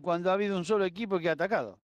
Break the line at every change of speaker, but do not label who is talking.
cuando ha habido un solo equipo que ha atacado.